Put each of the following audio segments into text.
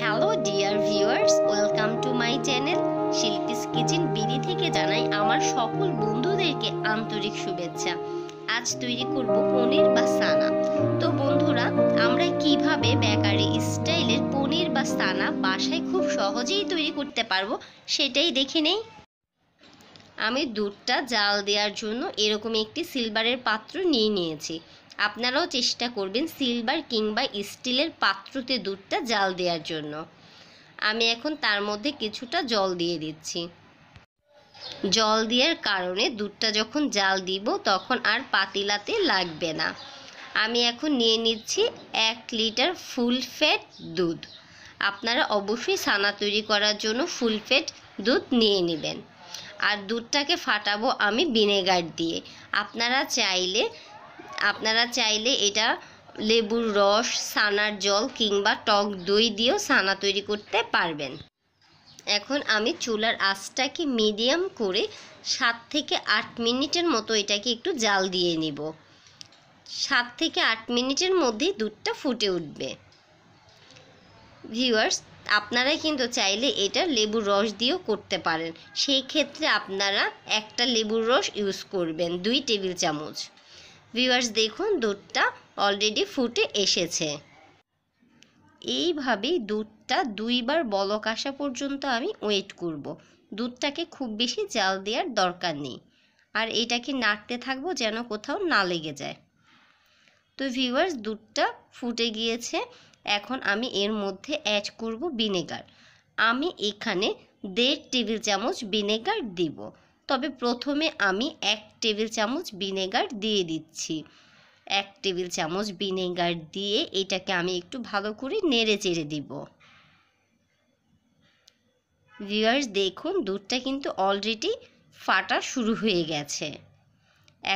Hello dear viewers welcome to my channel Shilpi's kitchen BD থেকে জানাই আমার সকল বন্ধুদেরকে আন্তরিক শুভেচ্ছা আজ তৈরি করব পনির বা সানা তো বন্ধুরা আমরা কিভাবে বেকারি স্টাইলের পনির বা সানা বাসায় খুব সহজেই তৈরি করতে পারবো সেটাই দেখে নেই আমি দুধটা জাল দেওয়ার জন্য এরকম একটি সিলভারের পাত্র নিয়ে নিয়েছি আপনারাও চেষ্টা করবেন সিলভার কিংবা স্টিলের পাত্রতে দুধটা জাল দেওয়ার জন্য আমি এখন তার মধ্যে কিছুটা জল দিয়ে দিচ্ছি জল দেওয়ার কারণে দুধটা যখন জাল দিব তখন আর পাতিলাতে লাগবে না আমি এখন নিয়ে নিচ্ছি এক লিটার ফুল ফ্যাট দুধ আপনারা অবশ্যই সানা তৈরি করার জন্য ফুল ফ্যাট দুধ নিয়ে নেবেন আর দুধটাকে ফাটাবো আমি ভিনেগার দিয়ে আপনারা চাইলে আপনারা চাইলে এটা লেবুর রস সানার জল কিংবা টক দই দিয়েও সানা তৈরি করতে পারবেন এখন আমি চুলার আঁচটাকে মিডিয়াম করে সাত থেকে আট মিনিটের মতো এটাকে একটু জাল দিয়ে নিব সাত থেকে আট মিনিটের মধ্যেই দুধটা ফুটে উঠবে ভিউয়ার্স আপনারা কিন্তু চাইলে এটা লেবুর রস দিয়েও করতে পারেন সেই ক্ষেত্রে আপনারা একটা লেবুর রস ইউজ করবেন দুই টেবিল চামচ ভিউয়ার্স দেখুন দুধটা অলরেডি ফুটে এসেছে এইভাবেই দুধটা দুইবার বলক আসা পর্যন্ত আমি ওয়েট করব। দুধটাকে খুব বেশি জাল দেওয়ার দরকার নেই আর এটাকে নাড়তে থাকবো যেন কোথাও না লেগে যায় তো ভিউয়ার্স দুধটা ফুটে গিয়েছে এখন আমি এর মধ্যে অ্যাড করব ভিনেগার আমি এখানে দেড় টেবিল চামচ ভিনেগার দিব তবে প্রথমে আমি এক টেবিল চামচ ভিনেগার দিয়ে দিচ্ছি এক টেবিল চামচ ভিনেগার দিয়ে এটাকে আমি একটু ভালো করে নেড়ে চেড়ে দিব ভিওয়ার্স দেখুন দুধটা কিন্তু অলরেডি ফাটা শুরু হয়ে গেছে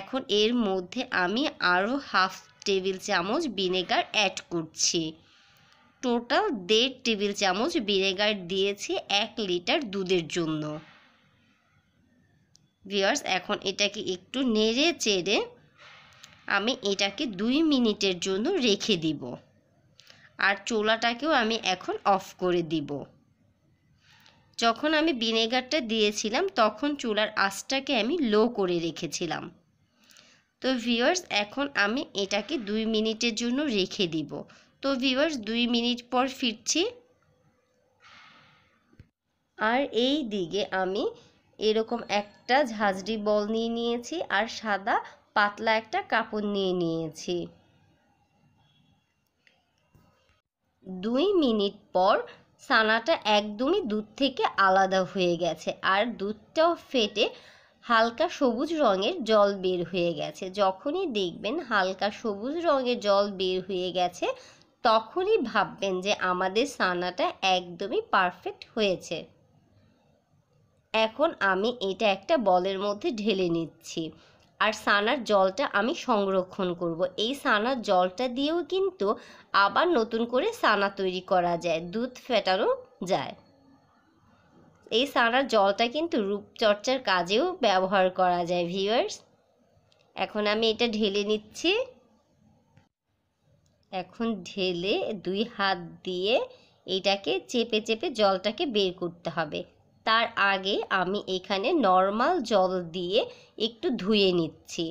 এখন এর মধ্যে আমি আরও হাফ টেবিল চামচ ভিনেগার অ্যাড করছি টোটাল দেড় টেবিল চামচ ভিনেগার দিয়েছি এক লিটার দুধের জন্য ভিওয়ার্স এখন এটাকে একটু নেড়ে চেড়ে আমি এটাকে দুই মিনিটের জন্য রেখে দিব আর চোলাটাকেও আমি এখন অফ করে দিব যখন আমি ভিনেগারটা দিয়েছিলাম তখন চুলার আঁচটাকে আমি লো করে রেখেছিলাম তো ভিওয়ার্স এখন আমি এটাকে দুই মিনিটের জন্য রেখে দিব তো ভিউয়ার্স দুই মিনিট পর ফিরছি আর এই দিকে আমি এরকম একটা ঝাঁঝরি বল নিয়ে নিয়েছি আর সাদা পাতলা একটা কাপড় নিয়ে নিয়েছি দুই মিনিট পর সানাটা একদমই দুধ থেকে আলাদা হয়ে গেছে আর দুধটাও ফেটে হালকা সবুজ রঙের জল বের হয়ে গেছে যখনই দেখবেন হালকা সবুজ রঙের জল বের হয়ে গেছে তখনই ভাববেন যে আমাদের সানাটা একদমই পারফেক্ট হয়েছে এখন আমি এটা একটা বলের মধ্যে ঢেলে নিচ্ছি আর সানার জলটা আমি সংরক্ষণ করব। এই সানার জলটা দিয়েও কিন্তু আবার নতুন করে সানা তৈরি করা যায় দুধ ফেটানো যায় এই সানার জলটা কিন্তু রূপচর্চার কাজেও ব্যবহার করা যায় ভিউয়ার্স এখন আমি এটা ঢেলে নিচ্ছি এখন ঢেলে দুই হাত দিয়ে এটাকে চেপে চেপে জলটাকে বের করতে হবে তার আগে আমি এখানে নর্মাল জল দিয়ে একটু ধুয়ে নিচ্ছি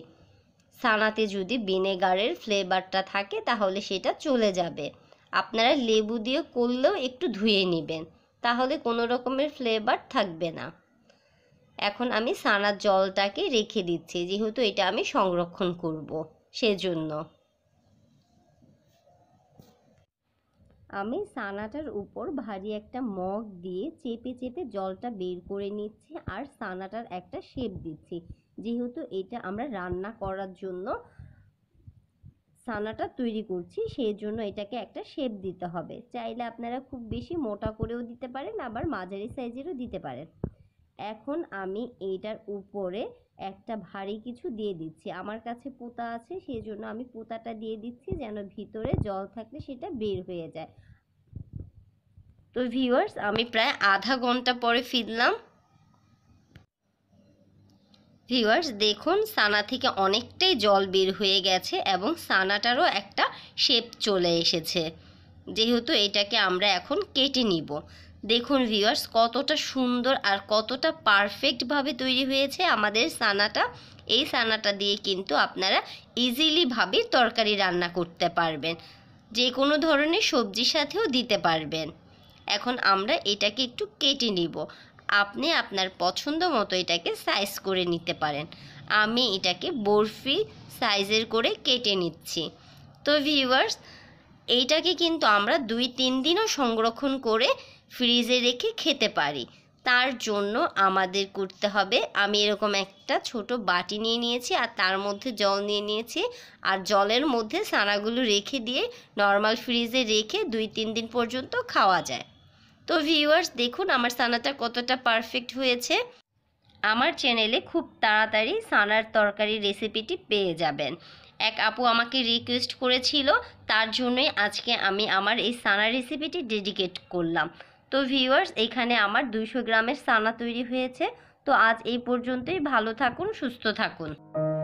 সানাতে যদি ভিনেগারের ফ্লেভারটা থাকে তাহলে সেটা চলে যাবে আপনারা লেবু দিয়ে করলেও একটু ধুয়ে নেবেন তাহলে কোনো রকমের ফ্লেভার থাকবে না এখন আমি সানার জলটাকে রেখে দিচ্ছি যেহেতু এটা আমি সংরক্ষণ করব সেজন্য আমি সানাটার উপর ভারী একটা মগ দিয়ে চেপে চেপে জলটা বের করে নিচ্ছি আর সানাটার একটা শেপ দিচ্ছি যেহেতু এটা আমরা রান্না করার জন্য সানাটা তৈরি করছি সেই জন্য এটাকে একটা শেপ দিতে হবে চাইলে আপনারা খুব বেশি মোটা করেও দিতে পারেন আবার মাঝারি সাইজেরও দিতে পারেন এখন আমি এইটার উপরে একটা ভারী কিছু দিয়ে দিচ্ছি আমার কাছে পোতা আছে সেই জন্য আমি পোতাটা দিয়ে দিচ্ছি যেন ভিতরে জল থাকলে সেটা বের হয়ে যায় তো ভিউয়ার্স আমি প্রায় আধা ঘন্টা পরে ফিরলাম ভিউয়ার্স দেখুন সানা থেকে অনেকটাই জল বের হয়ে গেছে এবং সানাটারও একটা শেপ চলে এসেছে যেহেতু এটাকে আমরা এখন কেটে নিব দেখুন ভিউয়ার্স কতটা সুন্দর আর কতটা পারফেক্টভাবে তৈরি হয়েছে আমাদের সানাটা এই সানাটা দিয়ে কিন্তু আপনারা ইজিলিভাবে তরকারি রান্না করতে পারবেন যে কোনো ধরনের সবজির সাথেও দিতে পারবেন এখন আমরা এটাকে একটু কেটে নিব আপনি আপনার পছন্দ মতো এটাকে সাইজ করে নিতে পারেন আমি এটাকে বরফি সাইজের করে কেটে নিচ্ছি তো ভিউয়ার্স এইটাকে কিন্তু আমরা দুই তিন দিনও সংরক্ষণ করে ফ্রিজে রেখে খেতে পারি তার জন্য আমাদের করতে হবে আমি এরকম একটা ছোট বাটি নিয়ে নিয়েছি আর তার মধ্যে জল নিয়ে নিয়েছি আর জলের মধ্যে সানাগুলো রেখে দিয়ে নর্মাল ফ্রিজে রেখে দুই তিন দিন পর্যন্ত খাওয়া যায় তো ভিউয়ার্স দেখুন আমার সানাটা কতটা পারফেক্ট হয়েছে আমার চ্যানেলে খুব তাড়াতাড়ি সানার তরকারি রেসিপিটি পেয়ে যাবেন এক আপু আমাকে রিকোয়েস্ট করেছিল তার জন্যই আজকে আমি আমার এই সানা রেসিপিটি ডেডিকেট করলাম তো ভিউয়ার্স এখানে আমার দুইশো গ্রামের সানা তৈরি হয়েছে তো আজ এই পর্যন্তই ভালো থাকুন সুস্থ থাকুন